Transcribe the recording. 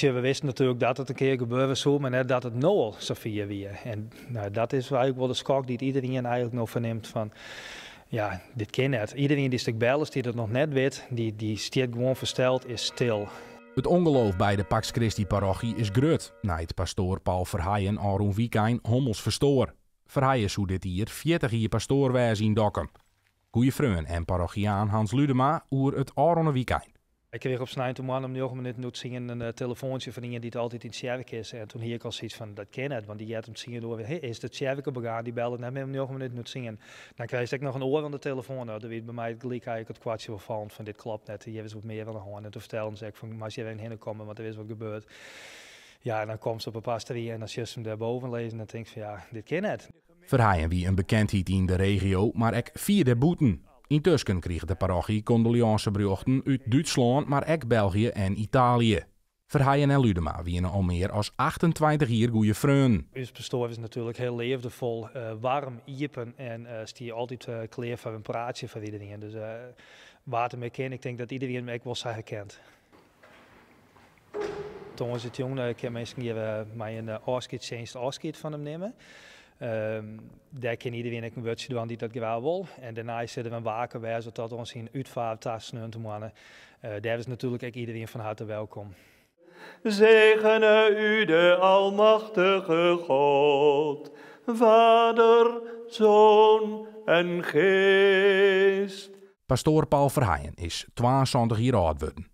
we wisten natuurlijk dat het een keer gebeuren zou, maar net dat het Noel Sofia weer. En nou, dat is eigenlijk wel de schok die iedereen eigenlijk nog verneemt van... Ja, dit kindert Iedereen die stuk bellen, die dat nog net weet, die, die gewoon versteld, is stil. Het ongeloof bij de Pax Christi parochie is groot. Na het pastoor Paul Verheijen Aron Wiekijn Hommels Verstoor. Verheijen zou dit hier 40 jaar pastoor zien dokken. Goeie freun en parochiaan Hans Ludema oer het Arun Wiekijn. Ik kreeg op snijden man om de minuten minuut zingen een eh, telefoontje van iemand die altijd in het is. En toen hier ik al zoiets van, dat ken het, want die had hem zien door. Hey, is het Sjerk op begaan, Die belde net mij om de minuten minuut zingen. Dan krijg ik nog een oor aan de telefoon. Nou, dan bij mij gelijk ik het kwartje wel van, van dit klopt net. Je is wat meer van de hand. En toen vertelde ik van, maar als jij heen komen, want er is wat gebeurd. Ja, en dan komt ze op een paar en als je je hem daarboven lezen en dan denk ik van, ja, dit ken het. Verhaaien wie een bekendheid in de regio, maar ik vierde boeten. Intussen kreeg de parochie condoleanceberichten uit Duitsland, maar ook België en Italië. Verheijen en Ludema wienen al meer als 28 jaar goede vreun. Ons pastoor is natuurlijk heel leefdevol, eh, warm, iepen en uh, eh, stier altijd uh, eh, van voor een praatje voor iedereen. Dus uh, water mee ken, ik denk dat iedereen me wel zijn kent. Toen was het jong, ik heb mensen hier mijn uh, afscheidsdienst afscheid van hem nemen. Um, daar kan iedereen een budget doen die dat graag wil. En daarna zitten we een waken bij, zodat ons in uitvaart te mannen. Uh, daar is natuurlijk iedereen van harte welkom. Zegene u de Almachtige God, Vader, Zoon en Geest. Pastoor Paul Verheijen is 22 jaar oud worden.